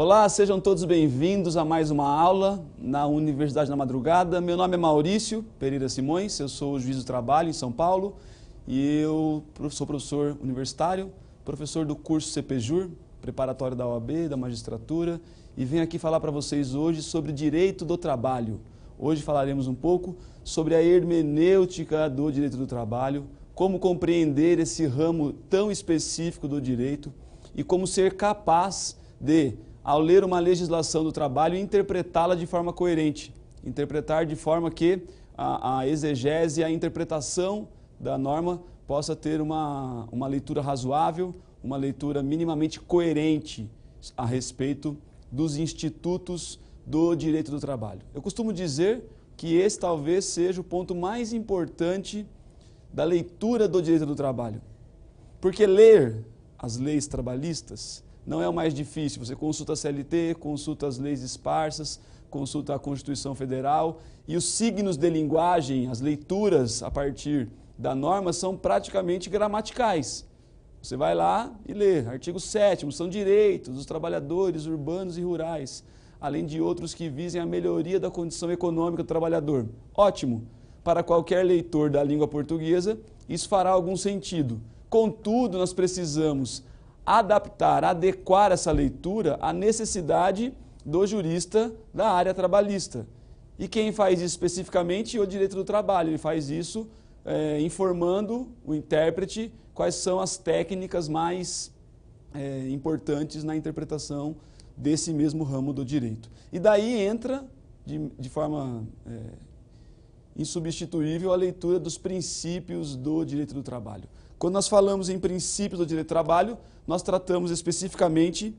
Olá, sejam todos bem-vindos a mais uma aula na Universidade da Madrugada. Meu nome é Maurício Pereira Simões, eu sou juiz do trabalho em São Paulo e eu sou professor universitário, professor do curso CPJUR, preparatório da OAB, da magistratura, e venho aqui falar para vocês hoje sobre direito do trabalho. Hoje falaremos um pouco sobre a hermenêutica do direito do trabalho, como compreender esse ramo tão específico do direito e como ser capaz de ao ler uma legislação do trabalho e interpretá-la de forma coerente. Interpretar de forma que a, a exegese, a interpretação da norma possa ter uma, uma leitura razoável, uma leitura minimamente coerente a respeito dos institutos do direito do trabalho. Eu costumo dizer que esse talvez seja o ponto mais importante da leitura do direito do trabalho. Porque ler as leis trabalhistas não é o mais difícil, você consulta a CLT, consulta as leis esparsas, consulta a Constituição Federal e os signos de linguagem, as leituras a partir da norma são praticamente gramaticais. Você vai lá e lê. Artigo 7 são direitos dos trabalhadores urbanos e rurais, além de outros que visem a melhoria da condição econômica do trabalhador. Ótimo! Para qualquer leitor da língua portuguesa, isso fará algum sentido. Contudo, nós precisamos adaptar, adequar essa leitura à necessidade do jurista da área trabalhista. E quem faz isso especificamente é o direito do trabalho. Ele faz isso é, informando o intérprete quais são as técnicas mais é, importantes na interpretação desse mesmo ramo do direito. E daí entra, de, de forma é, insubstituível, a leitura dos princípios do direito do trabalho. Quando nós falamos em princípios do direito do trabalho, nós tratamos especificamente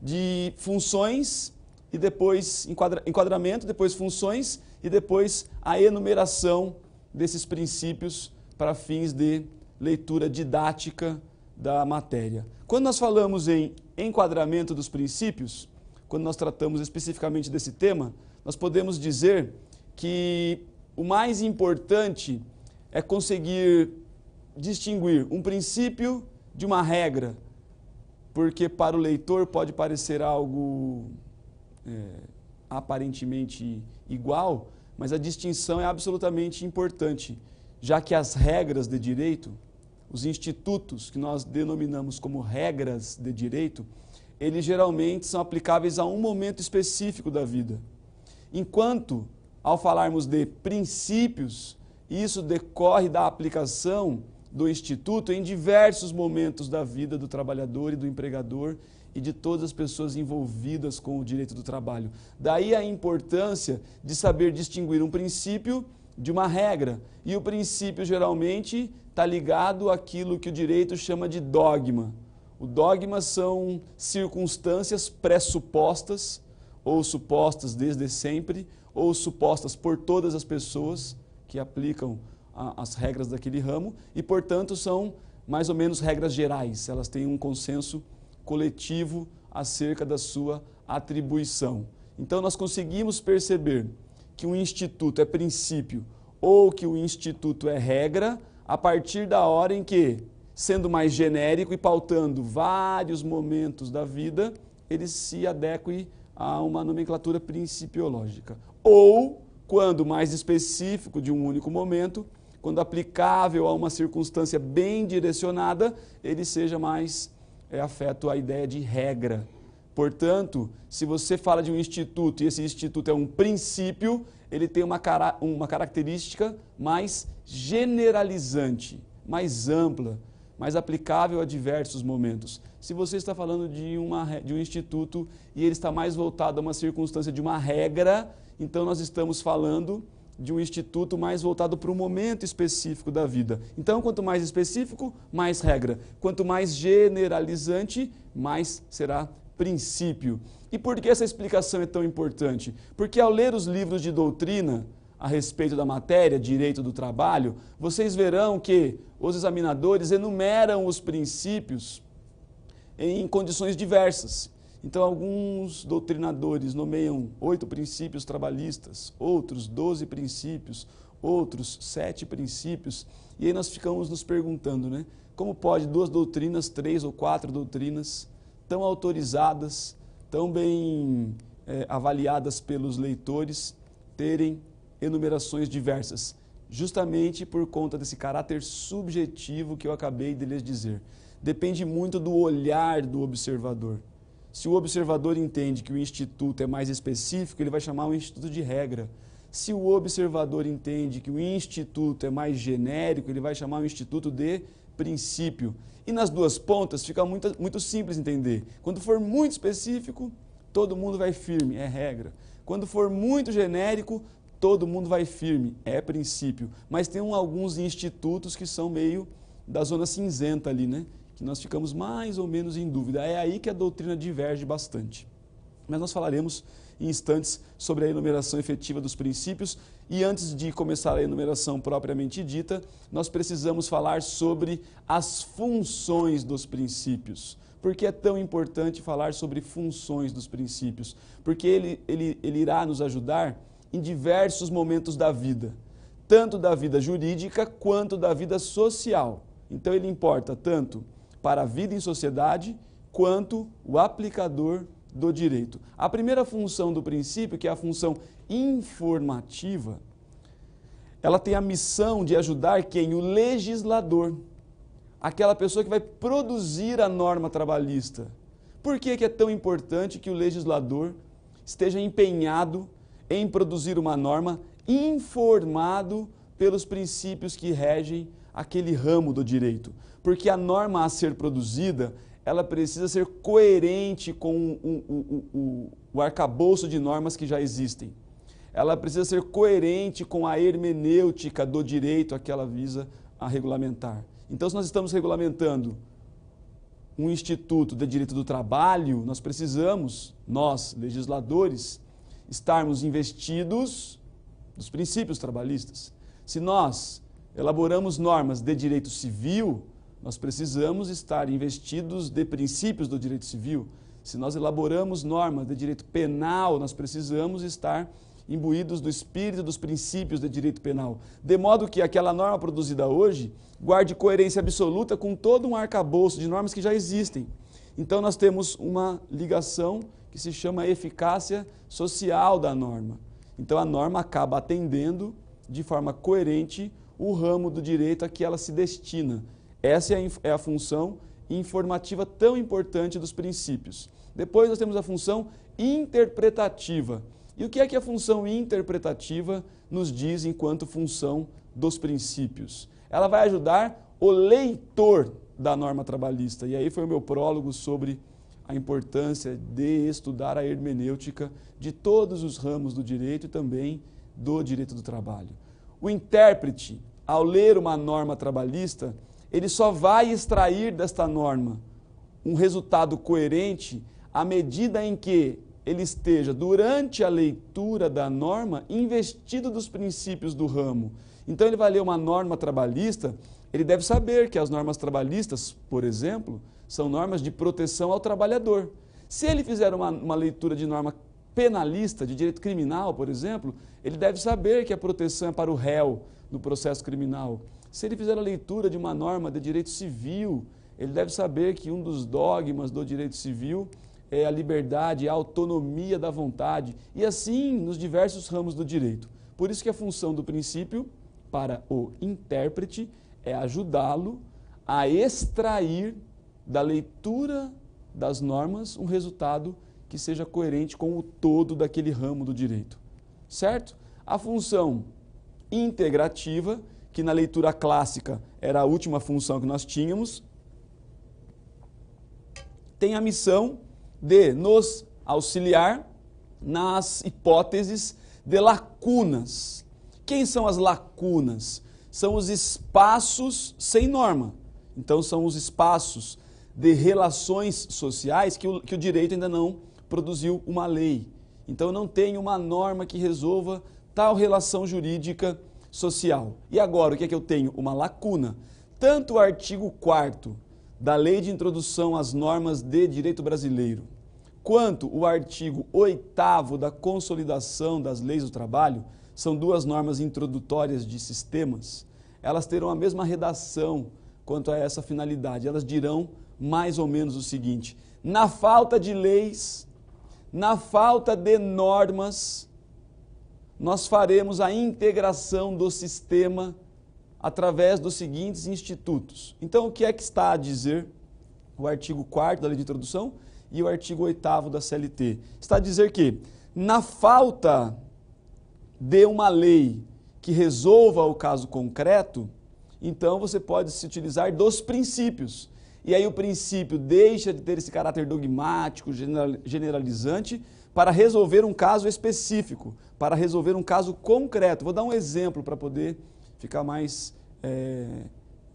de funções e depois enquadramento, depois funções e depois a enumeração desses princípios para fins de leitura didática da matéria. Quando nós falamos em enquadramento dos princípios, quando nós tratamos especificamente desse tema, nós podemos dizer que o mais importante é conseguir distinguir um princípio de uma regra, porque para o leitor pode parecer algo é, aparentemente igual, mas a distinção é absolutamente importante, já que as regras de direito, os institutos que nós denominamos como regras de direito, eles geralmente são aplicáveis a um momento específico da vida. Enquanto, ao falarmos de princípios, isso decorre da aplicação do Instituto em diversos momentos da vida do trabalhador e do empregador e de todas as pessoas envolvidas com o direito do trabalho. Daí a importância de saber distinguir um princípio de uma regra. E o princípio geralmente está ligado àquilo que o direito chama de dogma. O dogma são circunstâncias pressupostas, ou supostas desde sempre, ou supostas por todas as pessoas que aplicam as regras daquele ramo e, portanto, são mais ou menos regras gerais, elas têm um consenso coletivo acerca da sua atribuição. Então, nós conseguimos perceber que um instituto é princípio ou que o instituto é regra a partir da hora em que, sendo mais genérico e pautando vários momentos da vida, ele se adeque a uma nomenclatura principiológica. Ou, quando mais específico de um único momento, quando aplicável a uma circunstância bem direcionada, ele seja mais é, afeto à ideia de regra. Portanto, se você fala de um instituto e esse instituto é um princípio, ele tem uma, cara, uma característica mais generalizante, mais ampla, mais aplicável a diversos momentos. Se você está falando de, uma, de um instituto e ele está mais voltado a uma circunstância de uma regra, então nós estamos falando de um instituto mais voltado para um momento específico da vida. Então, quanto mais específico, mais regra. Quanto mais generalizante, mais será princípio. E por que essa explicação é tão importante? Porque ao ler os livros de doutrina a respeito da matéria, direito do trabalho, vocês verão que os examinadores enumeram os princípios em condições diversas. Então, alguns doutrinadores nomeiam oito princípios trabalhistas, outros doze princípios, outros sete princípios, e aí nós ficamos nos perguntando, né? Como pode duas doutrinas, três ou quatro doutrinas, tão autorizadas, tão bem é, avaliadas pelos leitores, terem enumerações diversas? Justamente por conta desse caráter subjetivo que eu acabei de lhes dizer. Depende muito do olhar do observador. Se o observador entende que o instituto é mais específico, ele vai chamar o instituto de regra. Se o observador entende que o instituto é mais genérico, ele vai chamar o instituto de princípio. E nas duas pontas fica muito, muito simples entender. Quando for muito específico, todo mundo vai firme, é regra. Quando for muito genérico, todo mundo vai firme, é princípio. Mas tem alguns institutos que são meio da zona cinzenta ali, né? que nós ficamos mais ou menos em dúvida. É aí que a doutrina diverge bastante. Mas nós falaremos em instantes sobre a enumeração efetiva dos princípios. E antes de começar a enumeração propriamente dita, nós precisamos falar sobre as funções dos princípios. Por que é tão importante falar sobre funções dos princípios? Porque ele, ele, ele irá nos ajudar em diversos momentos da vida, tanto da vida jurídica quanto da vida social. Então ele importa tanto para a vida em sociedade quanto o aplicador do direito. A primeira função do princípio, que é a função informativa, ela tem a missão de ajudar quem? O legislador, aquela pessoa que vai produzir a norma trabalhista. Por que, que é tão importante que o legislador esteja empenhado em produzir uma norma informado pelos princípios que regem aquele ramo do direito? porque a norma a ser produzida ela precisa ser coerente com o, o, o, o arcabouço de normas que já existem. Ela precisa ser coerente com a hermenêutica do direito a que ela visa a regulamentar. Então, se nós estamos regulamentando um instituto de direito do trabalho, nós precisamos, nós, legisladores, estarmos investidos dos princípios trabalhistas. Se nós elaboramos normas de direito civil, nós precisamos estar investidos de princípios do direito civil. Se nós elaboramos normas de direito penal, nós precisamos estar imbuídos do espírito dos princípios de direito penal, de modo que aquela norma produzida hoje guarde coerência absoluta com todo um arcabouço de normas que já existem. Então nós temos uma ligação que se chama eficácia social da norma. Então a norma acaba atendendo de forma coerente o ramo do direito a que ela se destina. Essa é, é a função informativa tão importante dos princípios. Depois nós temos a função interpretativa. E o que é que a função interpretativa nos diz enquanto função dos princípios? Ela vai ajudar o leitor da norma trabalhista. E aí foi o meu prólogo sobre a importância de estudar a hermenêutica de todos os ramos do direito e também do direito do trabalho. O intérprete, ao ler uma norma trabalhista, ele só vai extrair desta norma um resultado coerente à medida em que ele esteja, durante a leitura da norma, investido dos princípios do ramo. Então, ele vai ler uma norma trabalhista, ele deve saber que as normas trabalhistas, por exemplo, são normas de proteção ao trabalhador. Se ele fizer uma, uma leitura de norma penalista, de direito criminal, por exemplo, ele deve saber que a proteção é para o réu no processo criminal. Se ele fizer a leitura de uma norma de direito civil, ele deve saber que um dos dogmas do direito civil é a liberdade, a autonomia da vontade, e assim nos diversos ramos do direito. Por isso que a função do princípio para o intérprete é ajudá-lo a extrair da leitura das normas um resultado que seja coerente com o todo daquele ramo do direito. Certo? A função integrativa que na leitura clássica era a última função que nós tínhamos, tem a missão de nos auxiliar nas hipóteses de lacunas. Quem são as lacunas? São os espaços sem norma. Então, são os espaços de relações sociais que o, que o direito ainda não produziu uma lei. Então, não tem uma norma que resolva tal relação jurídica social. E agora, o que é que eu tenho? Uma lacuna. Tanto o artigo 4 da Lei de Introdução às Normas de Direito Brasileiro, quanto o artigo 8 da Consolidação das Leis do Trabalho, são duas normas introdutórias de sistemas, elas terão a mesma redação quanto a essa finalidade. Elas dirão mais ou menos o seguinte: na falta de leis, na falta de normas, nós faremos a integração do sistema através dos seguintes institutos. Então, o que é que está a dizer o artigo 4 da Lei de Introdução e o artigo 8 da CLT? Está a dizer que, na falta de uma lei que resolva o caso concreto, então você pode se utilizar dos princípios. E aí o princípio deixa de ter esse caráter dogmático, generalizante, para resolver um caso específico, para resolver um caso concreto. Vou dar um exemplo para poder ficar mais é,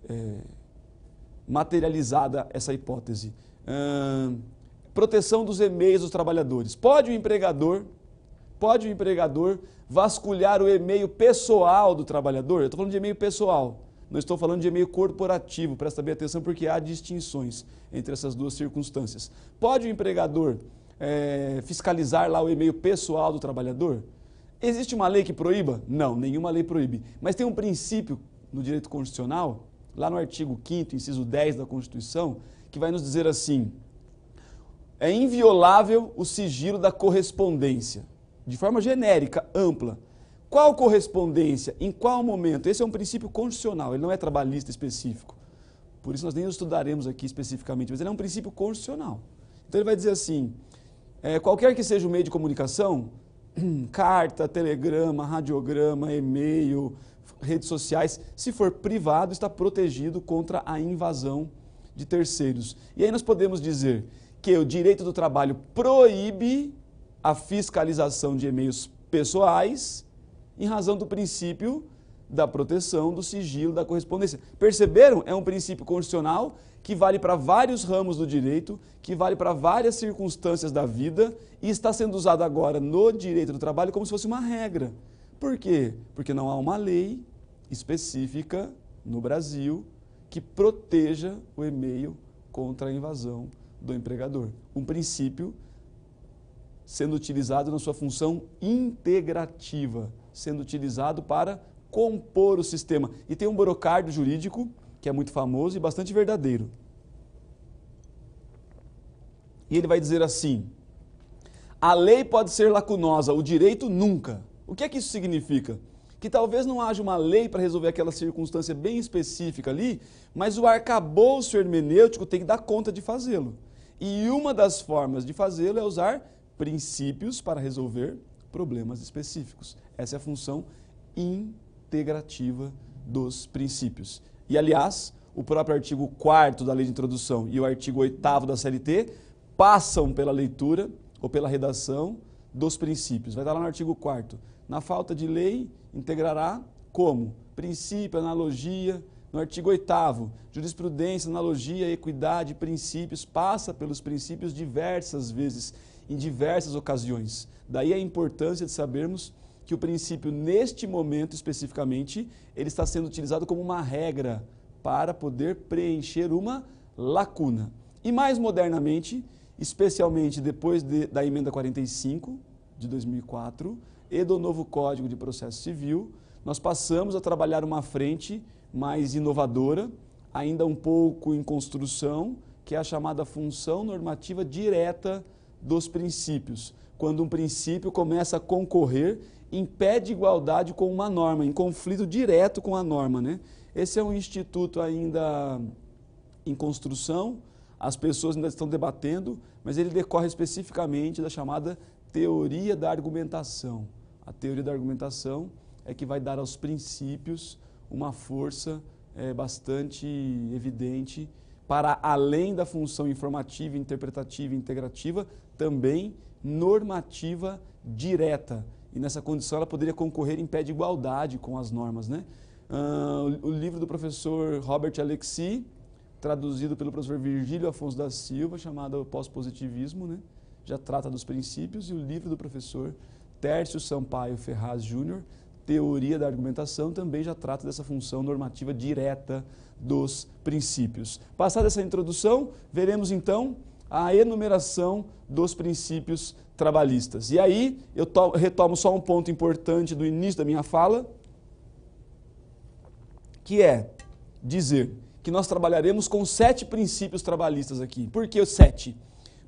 é, materializada essa hipótese. Hum, proteção dos e-mails dos trabalhadores. Pode o empregador, pode o empregador vasculhar o e-mail pessoal do trabalhador? Eu estou falando de e-mail pessoal. Não estou falando de e-mail corporativo, presta bem atenção porque há distinções entre essas duas circunstâncias. Pode o empregador é, fiscalizar lá o e-mail pessoal do trabalhador? Existe uma lei que proíba? Não, nenhuma lei proíbe. Mas tem um princípio no direito constitucional, lá no artigo 5, inciso 10 da Constituição, que vai nos dizer assim: é inviolável o sigilo da correspondência, de forma genérica, ampla. Qual correspondência, em qual momento? Esse é um princípio constitucional, ele não é trabalhista específico. Por isso nós nem estudaremos aqui especificamente, mas ele é um princípio constitucional. Então ele vai dizer assim: é, qualquer que seja o meio de comunicação, carta, telegrama, radiograma, e-mail, redes sociais, se for privado, está protegido contra a invasão de terceiros. E aí nós podemos dizer que o direito do trabalho proíbe a fiscalização de e-mails pessoais em razão do princípio da proteção do sigilo da correspondência. Perceberam? É um princípio constitucional que vale para vários ramos do direito, que vale para várias circunstâncias da vida e está sendo usado agora no direito do trabalho como se fosse uma regra. Por quê? Porque não há uma lei específica no Brasil que proteja o e-mail contra a invasão do empregador. Um princípio sendo utilizado na sua função integrativa, sendo utilizado para compor o sistema. E tem um burocárdio jurídico que é muito famoso e bastante verdadeiro. E ele vai dizer assim: a lei pode ser lacunosa, o direito nunca. O que é que isso significa? Que talvez não haja uma lei para resolver aquela circunstância bem específica ali, mas o arcabouço hermenêutico tem que dar conta de fazê-lo. E uma das formas de fazê-lo é usar princípios para resolver problemas específicos. Essa é a função integrativa dos princípios. E, aliás, o próprio artigo 4 da Lei de Introdução e o artigo 8 da CLT passam pela leitura ou pela redação dos princípios. Vai estar lá no artigo 4 Na falta de lei, integrará como? Princípio, analogia. No artigo 8 jurisprudência, analogia, equidade, princípios, passa pelos princípios diversas vezes, em diversas ocasiões. Daí a importância de sabermos que o princípio, neste momento especificamente, ele está sendo utilizado como uma regra para poder preencher uma lacuna. E mais modernamente, especialmente depois de, da emenda 45 de 2004 e do novo Código de Processo Civil, nós passamos a trabalhar uma frente mais inovadora, ainda um pouco em construção, que é a chamada função normativa direta dos princípios. Quando um princípio começa a concorrer, impede igualdade com uma norma, em conflito direto com a norma. Né? Esse é um instituto ainda em construção, as pessoas ainda estão debatendo, mas ele decorre especificamente da chamada teoria da argumentação. A teoria da argumentação é que vai dar aos princípios uma força é, bastante evidente para além da função informativa, interpretativa e integrativa, também normativa direta. E nessa condição ela poderia concorrer em pé de igualdade com as normas. Né? Uh, o livro do professor Robert Alexi, traduzido pelo professor Virgílio Afonso da Silva, chamado Pós-Positivismo, né? já trata dos princípios, e o livro do professor Tércio Sampaio Ferraz Júnior, Teoria da Argumentação, também já trata dessa função normativa direta dos princípios. Passada essa introdução, veremos então a enumeração dos princípios trabalhistas. E aí, eu retomo só um ponto importante do início da minha fala, que é dizer que nós trabalharemos com sete princípios trabalhistas aqui. Por que os sete?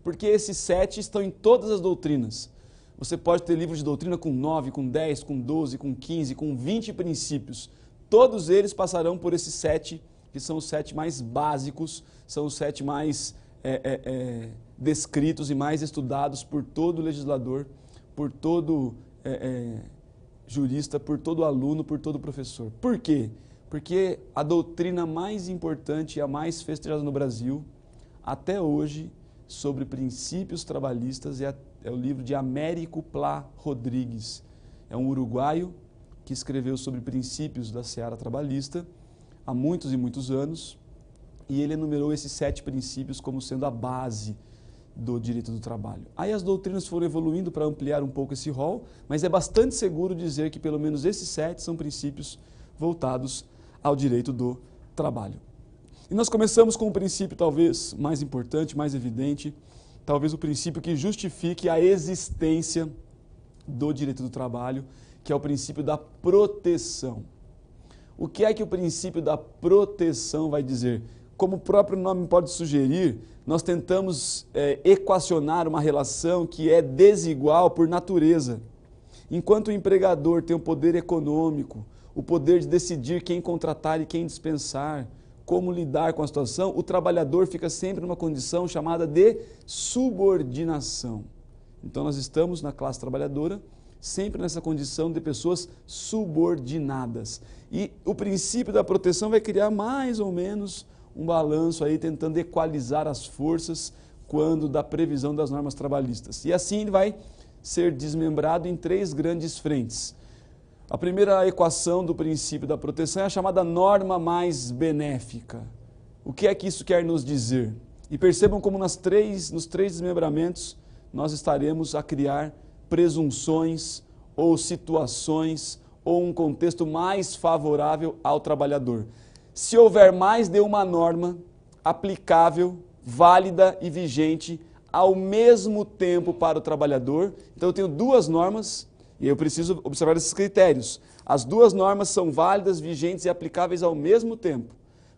Porque esses sete estão em todas as doutrinas. Você pode ter livros de doutrina com nove, com dez, com doze, com quinze, com vinte princípios. Todos eles passarão por esses sete, que são os sete mais básicos, são os sete mais é, é, é, descritos e mais estudados por todo legislador, por todo é, é, jurista, por todo aluno, por todo professor. Por quê? Porque a doutrina mais importante e a mais festejada no Brasil, até hoje, sobre princípios trabalhistas, é, é o livro de Américo Plá Rodrigues. É um uruguaio que escreveu sobre princípios da seara trabalhista há muitos e muitos anos, e ele enumerou esses sete princípios como sendo a base do direito do trabalho. Aí as doutrinas foram evoluindo para ampliar um pouco esse rol, mas é bastante seguro dizer que pelo menos esses sete são princípios voltados ao direito do trabalho. E nós começamos com o um princípio talvez mais importante, mais evidente, talvez o princípio que justifique a existência do direito do trabalho, que é o princípio da proteção. O que é que o princípio da proteção vai dizer? Como o próprio nome pode sugerir, nós tentamos é, equacionar uma relação que é desigual por natureza. Enquanto o empregador tem o um poder econômico, o poder de decidir quem contratar e quem dispensar, como lidar com a situação, o trabalhador fica sempre numa condição chamada de subordinação. Então nós estamos na classe trabalhadora sempre nessa condição de pessoas subordinadas. E o princípio da proteção vai criar mais ou menos um balanço aí tentando equalizar as forças quando da previsão das normas trabalhistas. E assim ele vai ser desmembrado em três grandes frentes. A primeira equação do princípio da proteção é a chamada norma mais benéfica. O que é que isso quer nos dizer? E percebam como nas três, nos três desmembramentos nós estaremos a criar presunções ou situações ou um contexto mais favorável ao trabalhador. Se houver mais de uma norma aplicável, válida e vigente ao mesmo tempo para o trabalhador, então eu tenho duas normas e eu preciso observar esses critérios. As duas normas são válidas, vigentes e aplicáveis ao mesmo tempo.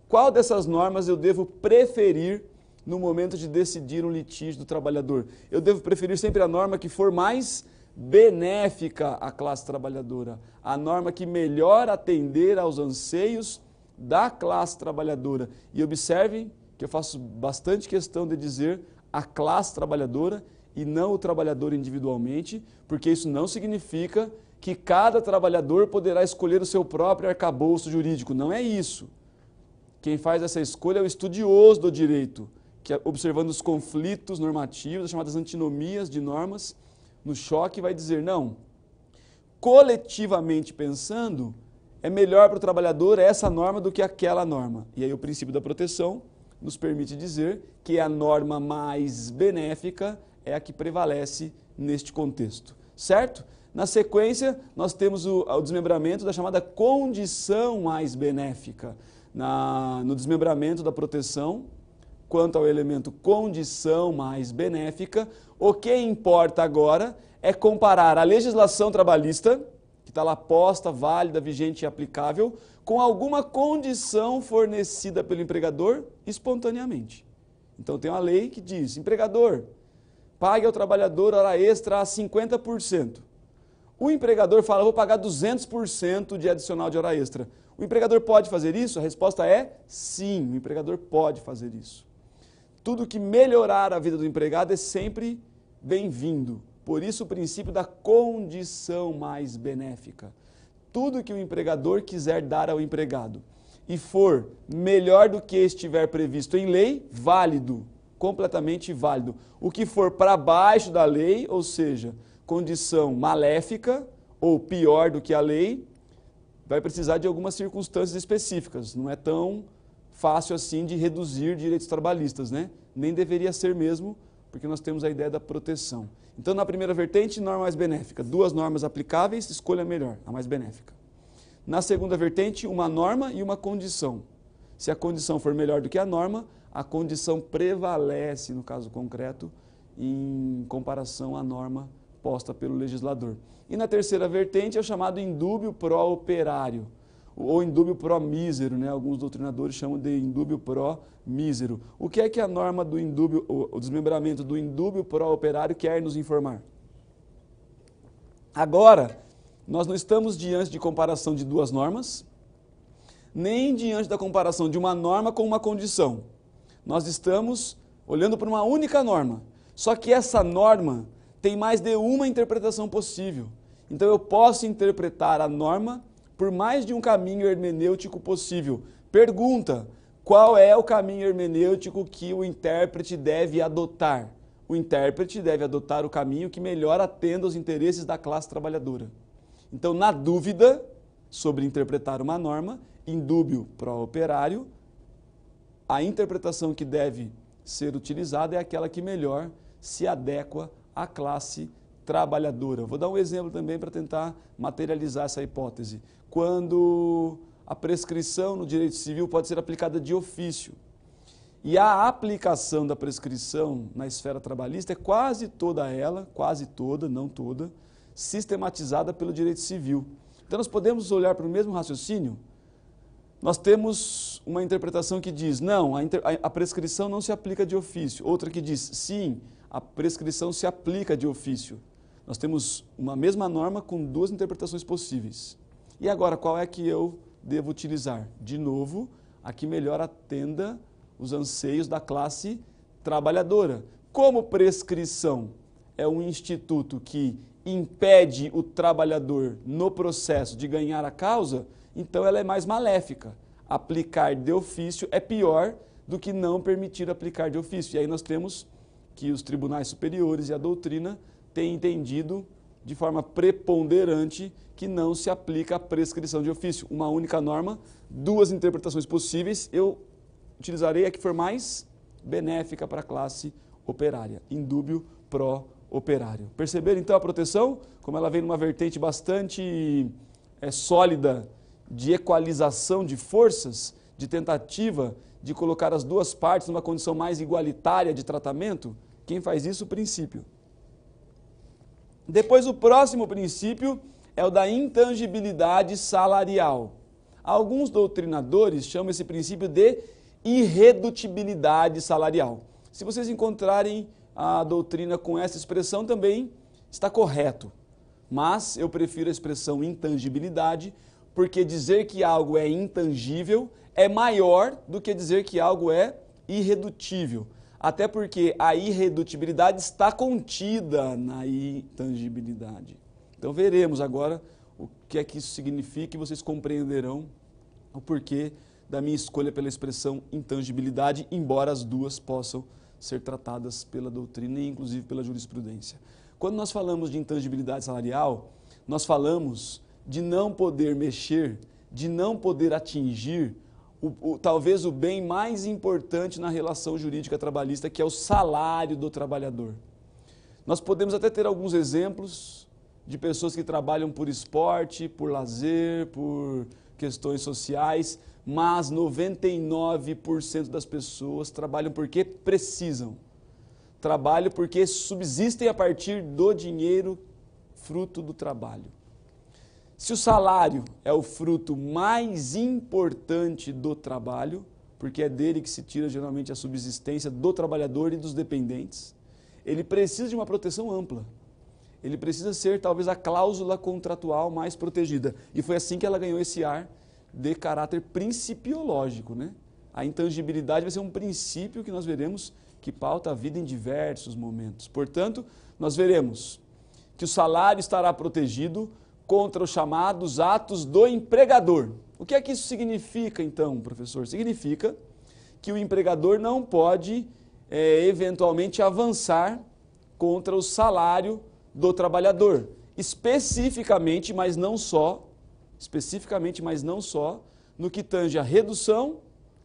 Qual dessas normas eu devo preferir no momento de decidir um litígio do trabalhador? Eu devo preferir sempre a norma que for mais benéfica à classe trabalhadora, a norma que melhor atender aos anseios da classe trabalhadora. E observem que eu faço bastante questão de dizer a classe trabalhadora e não o trabalhador individualmente, porque isso não significa que cada trabalhador poderá escolher o seu próprio arcabouço jurídico. Não é isso. Quem faz essa escolha é o estudioso do direito, que é observando os conflitos normativos, as chamadas antinomias de normas, no choque vai dizer: não, coletivamente pensando, é melhor para o trabalhador essa norma do que aquela norma. E aí o princípio da proteção nos permite dizer que é a norma mais benéfica é a que prevalece neste contexto, certo? Na sequência, nós temos o, o desmembramento da chamada condição mais benéfica. Na, no desmembramento da proteção, quanto ao elemento condição mais benéfica, o que importa agora é comparar a legislação trabalhista, que está lá posta, válida, vigente e aplicável, com alguma condição fornecida pelo empregador espontaneamente. Então tem uma lei que diz: empregador, pague ao trabalhador hora extra a 50%. O empregador fala, vou pagar 200% de adicional de hora extra. O empregador pode fazer isso? A resposta é sim, o empregador pode fazer isso. Tudo que melhorar a vida do empregado é sempre bem-vindo. Por isso, o princípio da condição mais benéfica. Tudo que o empregador quiser dar ao empregado e for melhor do que estiver previsto em lei, válido completamente válido. O que for para baixo da lei, ou seja, condição maléfica ou pior do que a lei, vai precisar de algumas circunstâncias específicas. Não é tão fácil assim de reduzir direitos trabalhistas, né? Nem deveria ser mesmo, porque nós temos a ideia da proteção. Então, na primeira vertente, norma mais benéfica. Duas normas aplicáveis, escolha melhor, a mais benéfica. Na segunda vertente, uma norma e uma condição. Se a condição for melhor do que a norma, a condição prevalece, no caso concreto, em comparação à norma posta pelo legislador. E na terceira vertente é o chamado indúbio pró-operário, ou indúbio pró-mísero, né? alguns doutrinadores chamam de indúbio pró-mísero. O que é que a norma do indúbio, o desmembramento do indúbio pró-operário quer nos informar? Agora, nós não estamos diante de comparação de duas normas, nem diante da comparação de uma norma com uma condição. Nós estamos olhando para uma única norma. Só que essa norma tem mais de uma interpretação possível. Então eu posso interpretar a norma por mais de um caminho hermenêutico possível. Pergunta: qual é o caminho hermenêutico que o intérprete deve adotar? O intérprete deve adotar o caminho que melhor atenda aos interesses da classe trabalhadora. Então, na dúvida sobre interpretar uma norma, indúbio pro operário, a interpretação que deve ser utilizada é aquela que melhor se adequa à classe trabalhadora. Vou dar um exemplo também para tentar materializar essa hipótese. Quando a prescrição no direito civil pode ser aplicada de ofício. E a aplicação da prescrição na esfera trabalhista é quase toda ela, quase toda, não toda, sistematizada pelo direito civil. Então nós podemos olhar para o mesmo raciocínio. Nós temos uma interpretação que diz não, a, inter, a, prescrição não se aplica de ofício, outra que diz sim, a prescrição se aplica de ofício. Nós temos uma mesma norma com duas interpretações possíveis. E agora, qual é que eu devo utilizar? De novo, a que melhor atenda os anseios da classe trabalhadora. Como prescrição é um instituto que impede o trabalhador no processo de ganhar a causa, então ela é mais maléfica aplicar de ofício é pior do que não permitir aplicar de ofício. E aí nós temos que os tribunais superiores e a doutrina têm entendido de forma preponderante que não se aplica a prescrição de ofício. Uma única norma, duas interpretações possíveis, eu utilizarei a que for mais benéfica para a classe operária. Indúbio pró operário. Perceberam então a proteção? Como ela vem numa vertente bastante é, sólida de equalização de forças, de tentativa de colocar as duas partes numa condição mais igualitária de tratamento, quem faz isso? O princípio. Depois, o próximo princípio é o da intangibilidade salarial. Alguns doutrinadores chamam esse princípio de irredutibilidade salarial. Se vocês encontrarem a doutrina com essa expressão, também está correto. Mas eu prefiro a expressão intangibilidade, porque dizer que algo é intangível é maior do que dizer que algo é irredutível. Até porque a irredutibilidade está contida na intangibilidade. Então veremos agora o que é que isso significa e vocês compreenderão o porquê da minha escolha pela expressão intangibilidade, embora as duas possam ser tratadas pela doutrina e inclusive pela jurisprudência. Quando nós falamos de intangibilidade salarial, nós falamos de não poder mexer, de não poder atingir o, o, talvez o bem mais importante na relação jurídica trabalhista, que é o salário do trabalhador. Nós podemos até ter alguns exemplos de pessoas que trabalham por esporte, por lazer, por questões sociais, mas 99% das pessoas trabalham porque precisam. Trabalham porque subsistem a partir do dinheiro fruto do trabalho. Se o salário é o fruto mais importante do trabalho, porque é dele que se tira geralmente a subsistência do trabalhador e dos dependentes, ele precisa de uma proteção ampla. Ele precisa ser talvez a cláusula contratual mais protegida. E foi assim que ela ganhou esse ar de caráter principiológico, né? A intangibilidade vai ser um princípio que nós veremos que pauta a vida em diversos momentos. Portanto, nós veremos que o salário estará protegido contra os chamados atos do empregador. O que é que isso significa, então, professor? Significa que o empregador não pode é, eventualmente avançar contra o salário do trabalhador, especificamente, mas não só, especificamente, mas não só, no que tange a redução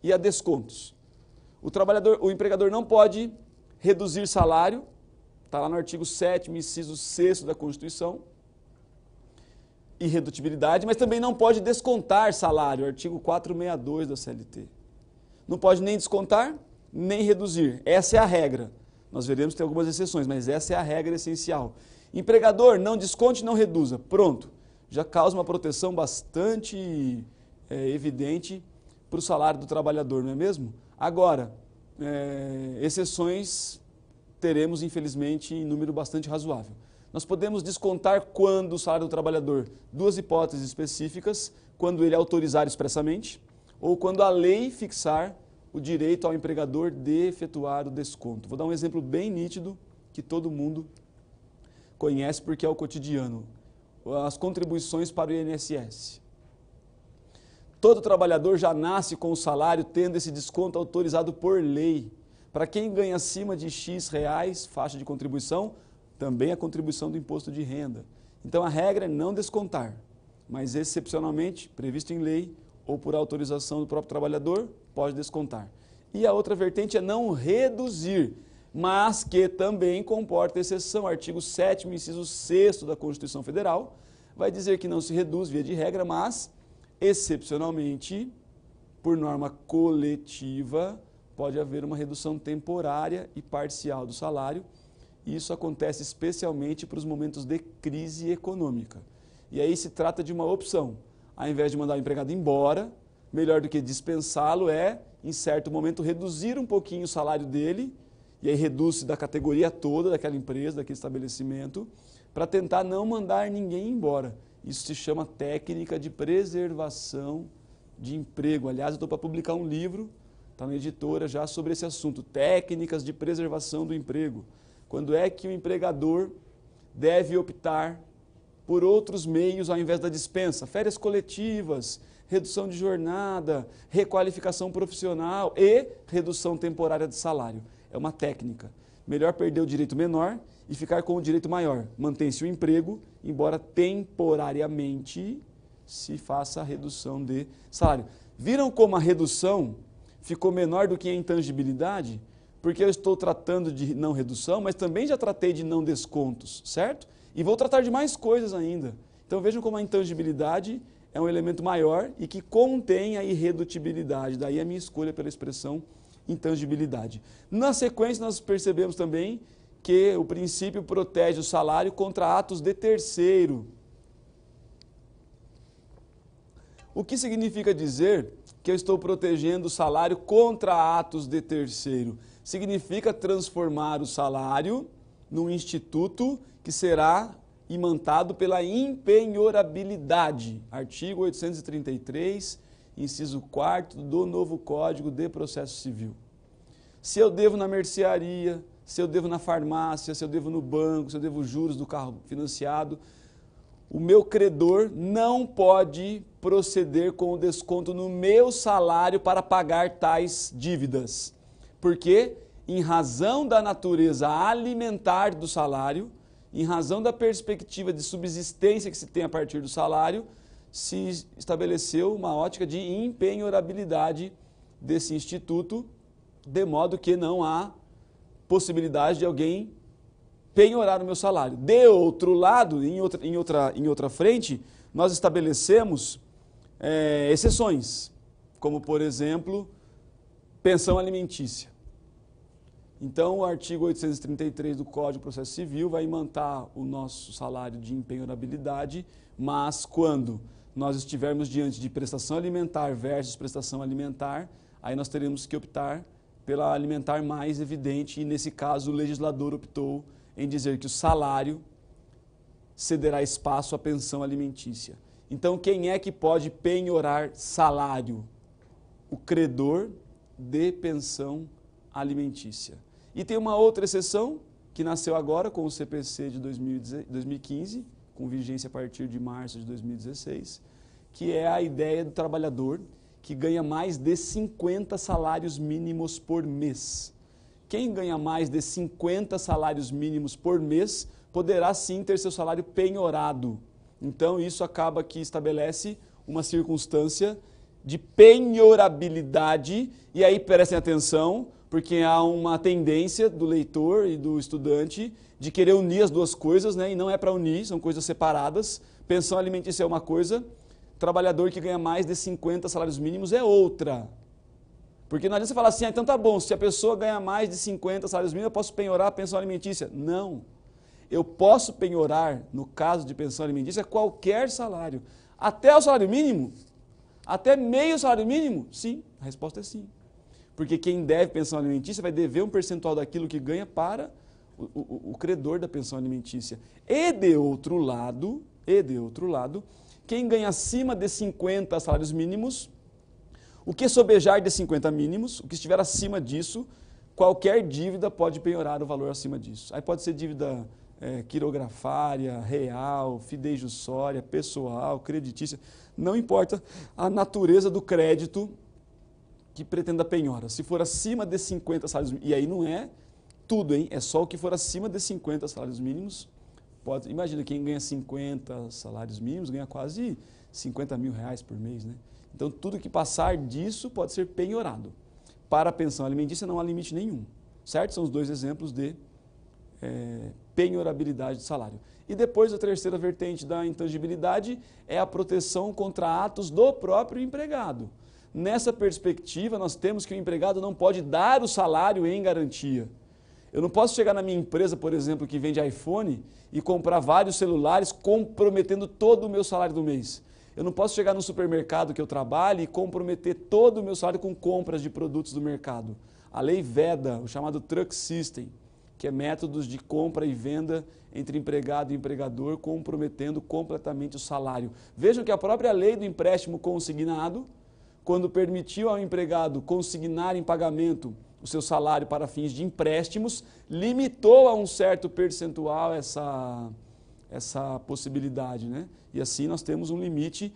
e a descontos. O trabalhador, o empregador não pode reduzir salário, está lá no artigo 7 inciso 6 da Constituição, irredutibilidade, mas também não pode descontar salário, artigo 462 da CLT. Não pode nem descontar, nem reduzir. Essa é a regra. Nós veremos que tem algumas exceções, mas essa é a regra essencial. Empregador, não desconte, não reduza. Pronto. Já causa uma proteção bastante é, evidente para o salário do trabalhador, não é mesmo? Agora, é, exceções teremos, infelizmente, em número bastante razoável. Nós podemos descontar quando o salário do trabalhador? Duas hipóteses específicas: quando ele autorizar expressamente ou quando a lei fixar o direito ao empregador de efetuar o desconto. Vou dar um exemplo bem nítido que todo mundo conhece porque é o cotidiano: as contribuições para o INSS. Todo trabalhador já nasce com o salário tendo esse desconto autorizado por lei. Para quem ganha acima de X reais, faixa de contribuição, também a contribuição do imposto de renda. Então a regra é não descontar, mas excepcionalmente, previsto em lei ou por autorização do próprio trabalhador, pode descontar. E a outra vertente é não reduzir, mas que também comporta exceção. Artigo 7, inciso 6 da Constituição Federal, vai dizer que não se reduz via de regra, mas excepcionalmente, por norma coletiva, pode haver uma redução temporária e parcial do salário isso acontece especialmente para os momentos de crise econômica. E aí se trata de uma opção. Ao invés de mandar o empregado embora, melhor do que dispensá-lo é, em certo momento, reduzir um pouquinho o salário dele, e aí reduz-se da categoria toda daquela empresa, daquele estabelecimento, para tentar não mandar ninguém embora. Isso se chama técnica de preservação de emprego. Aliás, eu estou para publicar um livro, está na editora já, sobre esse assunto: Técnicas de Preservação do Emprego. Quando é que o empregador deve optar por outros meios ao invés da dispensa? Férias coletivas, redução de jornada, requalificação profissional e redução temporária de salário. É uma técnica. Melhor perder o direito menor e ficar com o direito maior. Mantém-se o emprego, embora temporariamente se faça a redução de salário. Viram como a redução ficou menor do que a intangibilidade? porque eu estou tratando de não redução, mas também já tratei de não descontos, certo? E vou tratar de mais coisas ainda. Então vejam como a intangibilidade é um elemento maior e que contém a irredutibilidade. Daí a minha escolha pela expressão intangibilidade. Na sequência, nós percebemos também que o princípio protege o salário contra atos de terceiro. O que significa dizer que eu estou protegendo o salário contra atos de terceiro? significa transformar o salário num instituto que será imantado pela impenhorabilidade. Artigo 833, inciso 4 do novo Código de Processo Civil. Se eu devo na mercearia, se eu devo na farmácia, se eu devo no banco, se eu devo juros do carro financiado, o meu credor não pode proceder com o desconto no meu salário para pagar tais dívidas. Porque, em razão da natureza alimentar do salário, em razão da perspectiva de subsistência que se tem a partir do salário, se estabeleceu uma ótica de empenhorabilidade desse instituto, de modo que não há possibilidade de alguém penhorar o meu salário. De outro lado, em outra, em outra, em outra frente, nós estabelecemos é, exceções, como por exemplo pensão alimentícia. Então, o artigo 833 do Código de Processo Civil vai imantar o nosso salário de empenhorabilidade, mas quando nós estivermos diante de prestação alimentar versus prestação alimentar, aí nós teremos que optar pela alimentar mais evidente, e nesse caso o legislador optou em dizer que o salário cederá espaço à pensão alimentícia. Então, quem é que pode penhorar salário? O credor de pensão alimentícia. E tem uma outra exceção, que nasceu agora com o CPC de 2015, com vigência a partir de março de 2016, que é a ideia do trabalhador que ganha mais de 50 salários mínimos por mês. Quem ganha mais de 50 salários mínimos por mês poderá sim ter seu salário penhorado. Então, isso acaba que estabelece uma circunstância de penhorabilidade, e aí prestem atenção, porque há uma tendência do leitor e do estudante de querer unir as duas coisas, né? e não é para unir, são coisas separadas. Pensão alimentícia é uma coisa, trabalhador que ganha mais de 50 salários mínimos é outra. Porque não adianta você falar assim, ah, então tá bom, se a pessoa ganha mais de 50 salários mínimos, eu posso penhorar a pensão alimentícia. Não. Eu posso penhorar, no caso de pensão alimentícia, qualquer salário. Até o salário mínimo, até meio salário mínimo? Sim, a resposta é sim. Porque quem deve pensão alimentícia vai dever um percentual daquilo que ganha para o, o, o credor da pensão alimentícia. E de outro lado, e de outro lado, quem ganha acima de 50 salários mínimos, o que sobejar de 50 mínimos, o que estiver acima disso, qualquer dívida pode penhorar o valor acima disso. Aí pode ser dívida é, quirografária, real, fidejussória, pessoal, creditícia, não importa a natureza do crédito que pretenda penhora. Se for acima de 50 salários mínimos, e aí não é tudo, hein? É só o que for acima de 50 salários mínimos. Pode, imagina, quem ganha 50 salários mínimos ganha quase 50 mil reais por mês, né? Então, tudo que passar disso pode ser penhorado. Para a pensão alimentícia não há limite nenhum, certo? São os dois exemplos de é, penhorabilidade do salário. E depois a terceira vertente da intangibilidade é a proteção contra atos do próprio empregado. Nessa perspectiva, nós temos que o empregado não pode dar o salário em garantia. Eu não posso chegar na minha empresa, por exemplo, que vende iPhone e comprar vários celulares comprometendo todo o meu salário do mês. Eu não posso chegar no supermercado que eu trabalho e comprometer todo o meu salário com compras de produtos do mercado. A lei veda, o chamado truck system que é métodos de compra e venda entre empregado e empregador, comprometendo completamente o salário. Vejam que a própria lei do empréstimo consignado, quando permitiu ao empregado consignar em pagamento o seu salário para fins de empréstimos, limitou a um certo percentual essa, essa possibilidade. Né? E assim nós temos um limite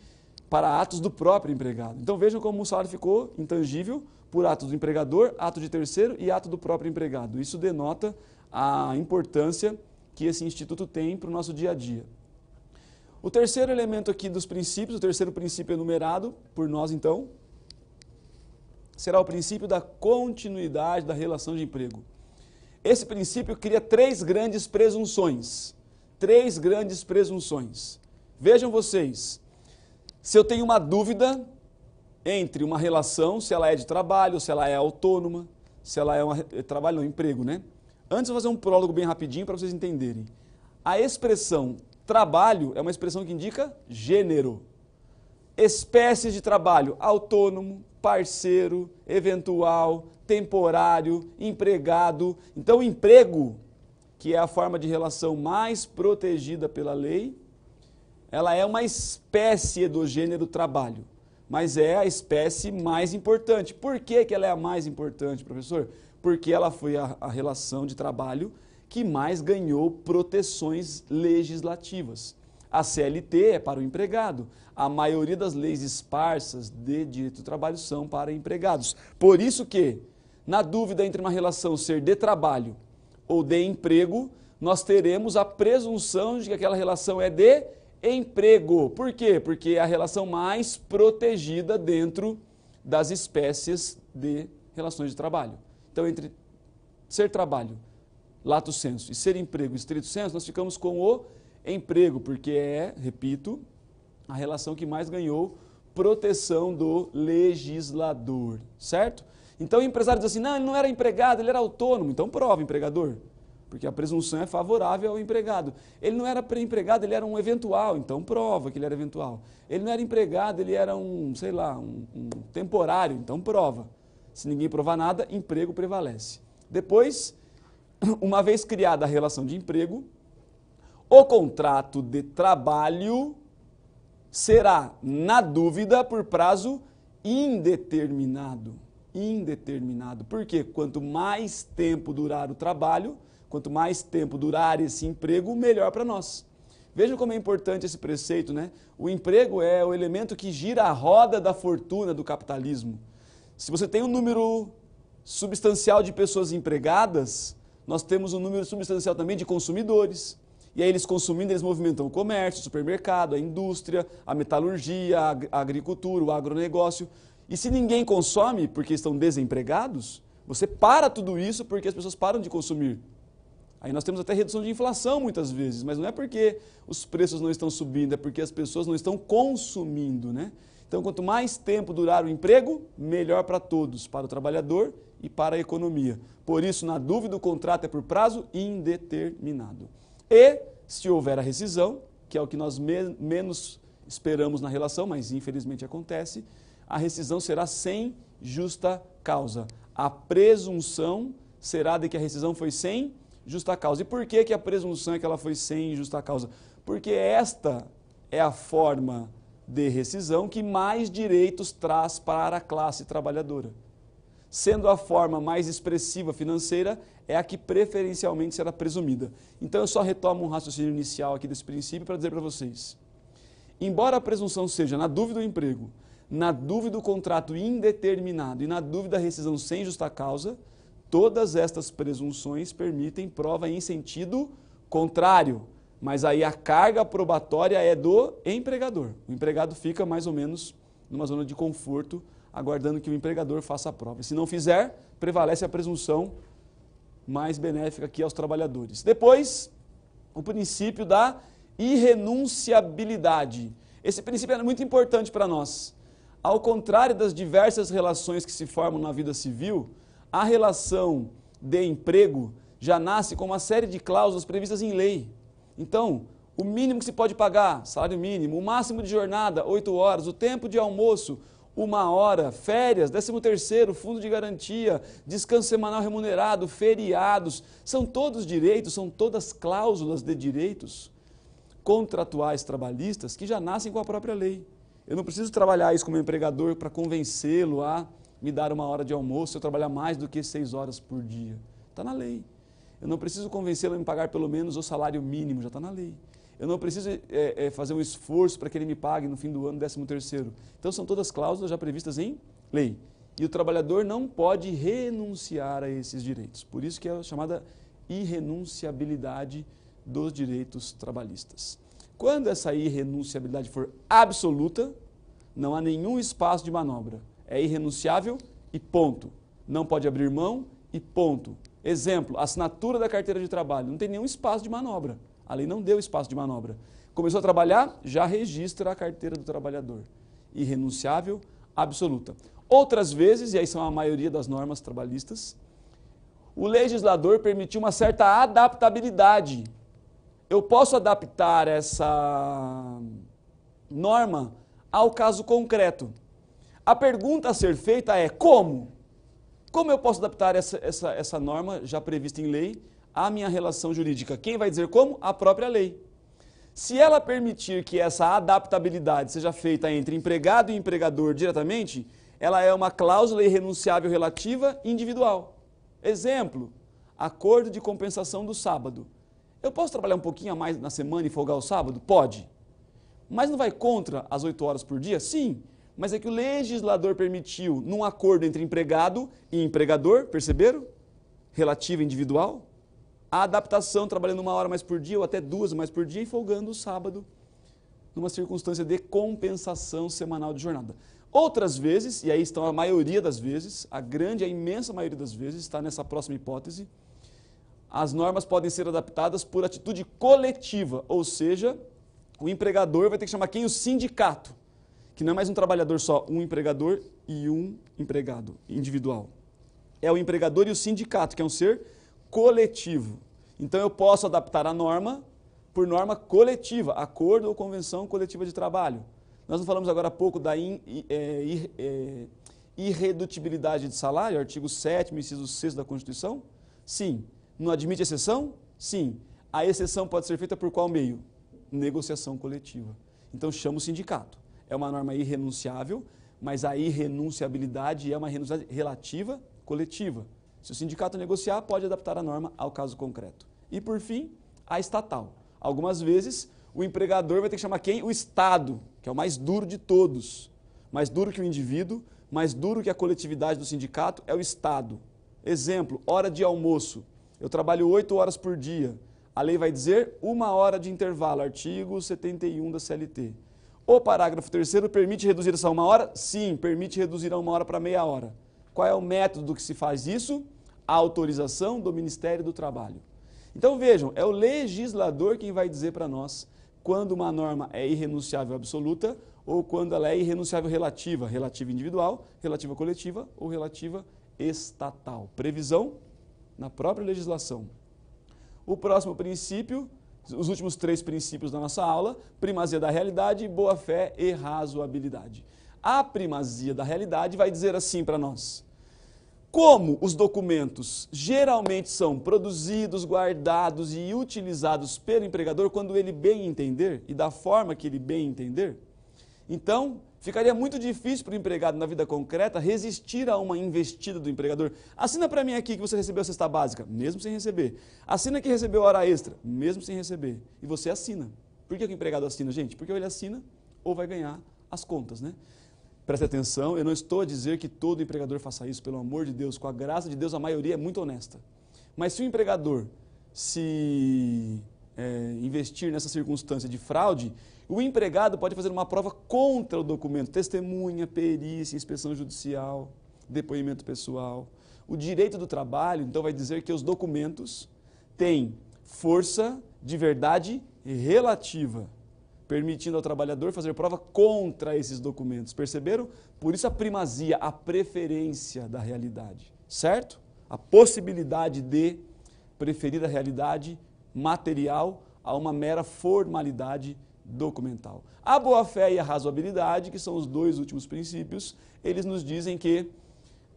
para atos do próprio empregado. Então vejam como o salário ficou intangível por ato do empregador, ato de terceiro e ato do próprio empregado. Isso denota a importância que esse instituto tem para o nosso dia a dia. O terceiro elemento aqui dos princípios, o terceiro princípio enumerado por nós então, será o princípio da continuidade da relação de emprego. Esse princípio cria três grandes presunções. Três grandes presunções. Vejam vocês, se eu tenho uma dúvida entre uma relação, se ela é de trabalho, se ela é autônoma, se ela é uma eh, trabalho, não, emprego, né? Antes eu vou fazer um prólogo bem rapidinho para vocês entenderem. A expressão trabalho é uma expressão que indica gênero. Espécies de trabalho: autônomo, parceiro, eventual, temporário, empregado. Então, emprego, que é a forma de relação mais protegida pela lei, ela é uma espécie do gênero trabalho, mas é a espécie mais importante. Por que, que ela é a mais importante, professor? Porque ela foi a, a relação de trabalho que mais ganhou proteções legislativas. A CLT é para o empregado. A maioria das leis esparsas de direito do trabalho são para empregados. Por isso que, na dúvida entre uma relação ser de trabalho ou de emprego, nós teremos a presunção de que aquela relação é de emprego. Por quê? Porque é a relação mais protegida dentro das espécies de relações de trabalho. Então, entre ser trabalho, lato senso, e ser emprego, estrito senso, nós ficamos com o emprego, porque é, repito, a relação que mais ganhou proteção do legislador, certo? Então o empresário diz assim: não, ele não era empregado, ele era autônomo. Então prova, empregador porque a presunção é favorável ao empregado. Ele não era empregado, ele era um eventual, então prova que ele era eventual. Ele não era empregado, ele era um, sei lá, um, um temporário, então prova. Se ninguém provar nada, emprego prevalece. Depois, uma vez criada a relação de emprego, o contrato de trabalho será, na dúvida, por prazo indeterminado. Indeterminado. Porque quanto mais tempo durar o trabalho, Quanto mais tempo durar esse emprego, melhor para nós. Veja como é importante esse preceito, né? O emprego é o elemento que gira a roda da fortuna do capitalismo. Se você tem um número substancial de pessoas empregadas, nós temos um número substancial também de consumidores. E aí eles consumindo, eles movimentam o comércio, o supermercado, a indústria, a metalurgia, a agricultura, o agronegócio. E se ninguém consome porque estão desempregados, você para tudo isso porque as pessoas param de consumir. Aí nós temos até redução de inflação muitas vezes, mas não é porque os preços não estão subindo, é porque as pessoas não estão consumindo, né? Então, quanto mais tempo durar o emprego, melhor para todos, para o trabalhador e para a economia. Por isso, na dúvida, o contrato é por prazo indeterminado. E, se houver a rescisão, que é o que nós me menos esperamos na relação, mas infelizmente acontece, a rescisão será sem justa causa. A presunção será de que a rescisão foi sem justa causa. E por que, que a presunção é que ela foi sem justa causa? Porque esta é a forma de rescisão que mais direitos traz para a classe trabalhadora. Sendo a forma mais expressiva financeira, é a que preferencialmente será presumida. Então eu só retomo um raciocínio inicial aqui desse princípio para dizer para vocês. Embora a presunção seja na dúvida do emprego, na dúvida do contrato indeterminado e na dúvida a rescisão sem justa causa, Todas estas presunções permitem prova em sentido contrário, mas aí a carga probatória é do empregador. O empregado fica mais ou menos numa zona de conforto, aguardando que o empregador faça a prova. E se não fizer, prevalece a presunção mais benéfica aqui aos trabalhadores. Depois, o princípio da irrenunciabilidade. Esse princípio é muito importante para nós. Ao contrário das diversas relações que se formam na vida civil, a relação de emprego já nasce com uma série de cláusulas previstas em lei. Então, o mínimo que se pode pagar, salário mínimo, o máximo de jornada, 8 horas, o tempo de almoço, uma hora, férias, 13 terceiro, fundo de garantia, descanso semanal remunerado, feriados, são todos direitos, são todas cláusulas de direitos contratuais trabalhistas que já nascem com a própria lei. Eu não preciso trabalhar isso como empregador para convencê-lo a me dar uma hora de almoço, eu trabalhar mais do que seis horas por dia. Está na lei. Eu não preciso convencê-lo a me pagar pelo menos o salário mínimo, já está na lei. Eu não preciso é, é, fazer um esforço para que ele me pague no fim do ano décimo terceiro. Então são todas cláusulas já previstas em lei. E o trabalhador não pode renunciar a esses direitos. Por isso que é a chamada irrenunciabilidade dos direitos trabalhistas. Quando essa irrenunciabilidade for absoluta, não há nenhum espaço de manobra é irrenunciável e ponto. Não pode abrir mão e ponto. Exemplo, assinatura da carteira de trabalho. Não tem nenhum espaço de manobra. A lei não deu espaço de manobra. Começou a trabalhar, já registra a carteira do trabalhador. Irrenunciável, absoluta. Outras vezes, e aí são a maioria das normas trabalhistas, o legislador permitiu uma certa adaptabilidade. Eu posso adaptar essa norma ao caso concreto. A pergunta a ser feita é: como? Como eu posso adaptar essa, essa, essa norma já prevista em lei à minha relação jurídica? Quem vai dizer como? A própria lei. Se ela permitir que essa adaptabilidade seja feita entre empregado e empregador diretamente, ela é uma cláusula irrenunciável relativa individual. Exemplo: acordo de compensação do sábado. Eu posso trabalhar um pouquinho a mais na semana e folgar o sábado? Pode. Mas não vai contra as 8 horas por dia? Sim mas é que o legislador permitiu num acordo entre empregado e empregador, perceberam? Relativo individual, a adaptação trabalhando uma hora mais por dia ou até duas mais por dia e folgando o sábado numa circunstância de compensação semanal de jornada. Outras vezes, e aí estão a maioria das vezes, a grande, a imensa maioria das vezes, está nessa próxima hipótese, as normas podem ser adaptadas por atitude coletiva, ou seja, o empregador vai ter que chamar quem? O sindicato que não é mais um trabalhador só, um empregador e um empregado individual. É o empregador e o sindicato, que é um ser coletivo. Então eu posso adaptar a norma por norma coletiva, acordo ou convenção coletiva de trabalho. Nós não falamos agora há pouco da in, é, é, irredutibilidade de salário, artigo 7, inciso 6 da Constituição? Sim. Não admite exceção? Sim. A exceção pode ser feita por qual meio? Negociação coletiva. Então chama o sindicato é uma norma irrenunciável, mas a irrenunciabilidade é uma renúncia relativa, coletiva. Se o sindicato negociar, pode adaptar a norma ao caso concreto. E por fim, a estatal. Algumas vezes, o empregador vai ter que chamar quem? O Estado, que é o mais duro de todos. Mais duro que o indivíduo, mais duro que a coletividade do sindicato é o Estado. Exemplo, hora de almoço. Eu trabalho oito horas por dia. A lei vai dizer uma hora de intervalo, artigo 71 da CLT. O parágrafo terceiro permite reduzir isso a uma hora? Sim, permite reduzir a uma hora para meia hora. Qual é o método que se faz isso? A autorização do Ministério do Trabalho. Então vejam, é o legislador quem vai dizer para nós quando uma norma é irrenunciável absoluta ou quando ela é irrenunciável relativa, relativa individual, relativa coletiva ou relativa estatal. Previsão na própria legislação. O próximo princípio os últimos três princípios da nossa aula: primazia da realidade, boa fé e razoabilidade. A primazia da realidade vai dizer assim para nós: como os documentos geralmente são produzidos, guardados e utilizados pelo empregador quando ele bem entender e da forma que ele bem entender, então Ficaria muito difícil para o empregado na vida concreta resistir a uma investida do empregador. Assina para mim aqui que você recebeu a cesta básica, mesmo sem receber. Assina que recebeu hora extra, mesmo sem receber. E você assina. Por que o empregado assina, gente? Porque ou ele assina ou vai ganhar as contas, né? Preste atenção, eu não estou a dizer que todo empregador faça isso, pelo amor de Deus. Com a graça de Deus, a maioria é muito honesta. Mas se o empregador se é, investir nessa circunstância de fraude, o empregado pode fazer uma prova contra o documento, testemunha, perícia, inspeção judicial, depoimento pessoal. O direito do trabalho, então, vai dizer que os documentos têm força de verdade relativa, permitindo ao trabalhador fazer prova contra esses documentos. Perceberam? Por isso a primazia, a preferência da realidade, certo? A possibilidade de preferir a realidade material a uma mera formalidade documental. A boa-fé e a razoabilidade, que são os dois últimos princípios, eles nos dizem que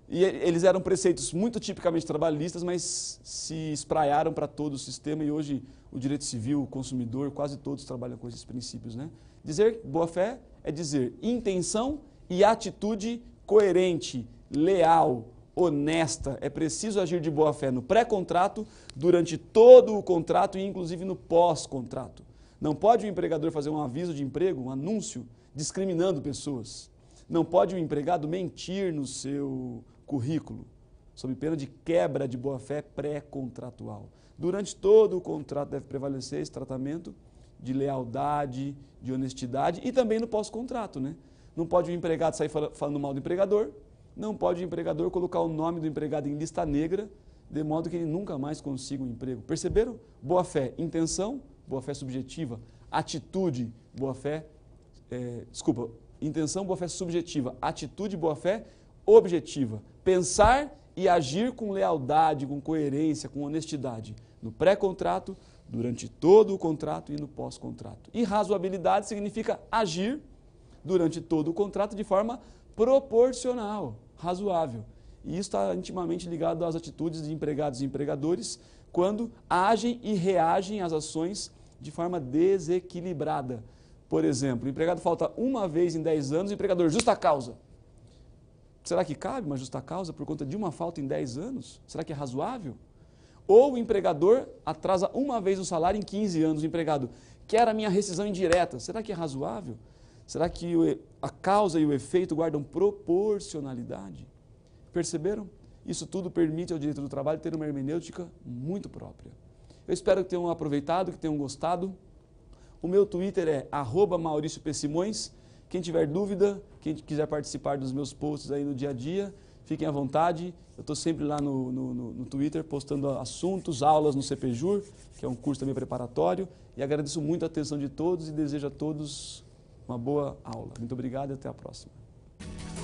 e eles eram preceitos muito tipicamente trabalhistas, mas se espraiaram para todo o sistema e hoje o direito civil, o consumidor, quase todos trabalham com esses princípios. Né? Dizer boa-fé é dizer intenção e atitude coerente, leal, honesta. É preciso agir de boa-fé no pré-contrato, durante todo o contrato e inclusive no pós-contrato. Não pode o empregador fazer um aviso de emprego, um anúncio, discriminando pessoas. Não pode o empregado mentir no seu currículo, sob pena de quebra de boa-fé pré-contratual. Durante todo o contrato deve prevalecer esse tratamento de lealdade, de honestidade e também no pós-contrato, né? Não pode o empregado sair falando mal do empregador, não pode o empregador colocar o nome do empregado em lista negra, de modo que ele nunca mais consiga um emprego. Perceberam? Boa fé, intenção, boa fé subjetiva, atitude, boa fé, é, desculpa, intenção, boa fé subjetiva, atitude, boa fé objetiva. Pensar e agir com lealdade, com coerência, com honestidade, no pré-contrato, durante todo o contrato e no pós-contrato. E razoabilidade significa agir durante todo o contrato de forma proporcional, razoável. E isso está intimamente ligado às atitudes de empregados e empregadores quando agem e reagem às ações de forma desequilibrada. Por exemplo, o empregado falta uma vez em 10 anos, o empregador, justa causa. Será que cabe uma justa causa por conta de uma falta em 10 anos? Será que é razoável? Ou o empregador atrasa uma vez o salário em 15 anos, o empregado quer a minha rescisão indireta. Será que é razoável? Será que a causa e o efeito guardam proporcionalidade? Perceberam? Isso tudo permite ao direito do trabalho ter uma hermenêutica muito própria. Eu espero que tenham aproveitado, que tenham gostado. O meu Twitter é arroba Maurício P. Simões. Quem tiver dúvida, quem quiser participar dos meus posts aí no dia a dia, fiquem à vontade. Eu estou sempre lá no, no, no, Twitter postando assuntos, aulas no CPJUR, que é um curso também preparatório. E agradeço muito a atenção de todos e desejo a todos uma boa aula. Muito obrigado e até a próxima.